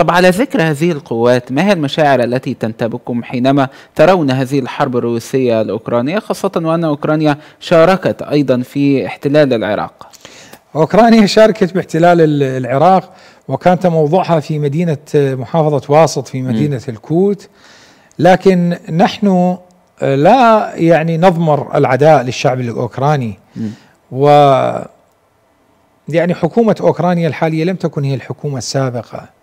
طب على ذكر هذه القوات ما هي المشاعر التي تنتابكم حينما ترون هذه الحرب الروسية الأوكرانية خاصة وأن أوكرانيا شاركت أيضا في احتلال العراق أوكرانيا شاركت باحتلال العراق وكان موضوعها في مدينة محافظة واسط في مدينة م. الكوت لكن نحن آه، لا يعني نضمر العداء للشعب الأوكراني م. و يعني حكومة أوكرانيا الحالية لم تكن هي الحكومة السابقة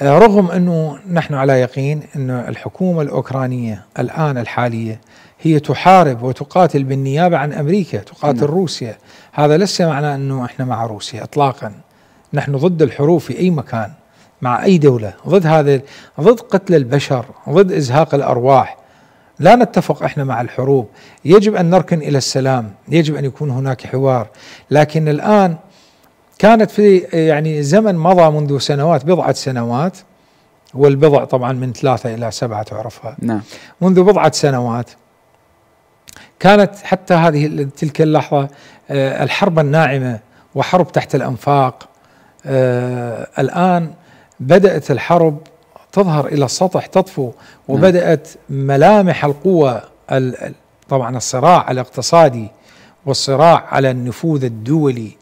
آه، رغم انه نحن على يقين ان الحكومه الاوكرانيه الان الحاليه هي تحارب وتقاتل بالنيابه عن امريكا، تقاتل نعم. روسيا، هذا ليس معنى انه احنا مع روسيا اطلاقا. نحن ضد الحروب في اي مكان مع اي دوله، ضد هذا ضد قتل البشر، ضد ازهاق الارواح. لا نتفق احنا مع الحروب، يجب ان نركن الى السلام، يجب ان يكون هناك حوار، لكن الان كانت في يعني زمن مضى منذ سنوات بضعة سنوات والبضع طبعا من ثلاثة إلى سبعة تعرفها نعم. منذ بضعة سنوات كانت حتى هذه تلك اللحظة آه، الحرب الناعمة وحرب تحت الأنفاق آه، الآن بدأت الحرب تظهر إلى السطح تطفو نعم. وبدأت ملامح القوة طبعا الصراع الاقتصادي والصراع على النفوذ الدولي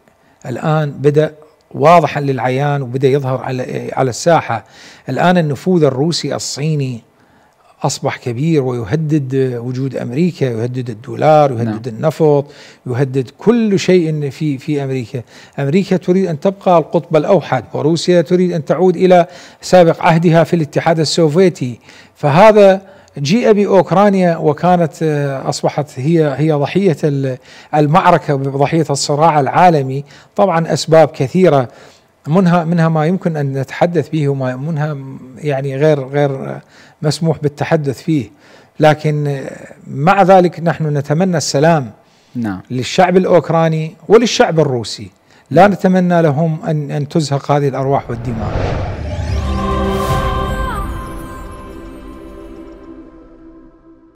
الآن بدأ واضحا للعيان وبدأ يظهر على على الساحة الآن النفوذ الروسي الصيني أصبح كبير ويهدد وجود أمريكا يهدد الدولار يهدد نعم. النفط يهدد كل شيء في في أمريكا أمريكا تريد أن تبقى القطب الأوحد وروسيا تريد أن تعود إلى سابق عهدها في الاتحاد السوفيتي فهذا جيء باوكرانيا وكانت آه، اصبحت هي هي ضحيه المعركه ضحيه الصراع العالمي طبعا اسباب كثيره منها منها ما يمكن ان نتحدث به وما منها يعني غير غير مسموح بالتحدث فيه لكن آه، مع ذلك نحن نتمنى السلام نعم. للشعب الاوكراني وللشعب الروسي لا نتمنى لهم ان ان تزهق هذه الارواح والدماء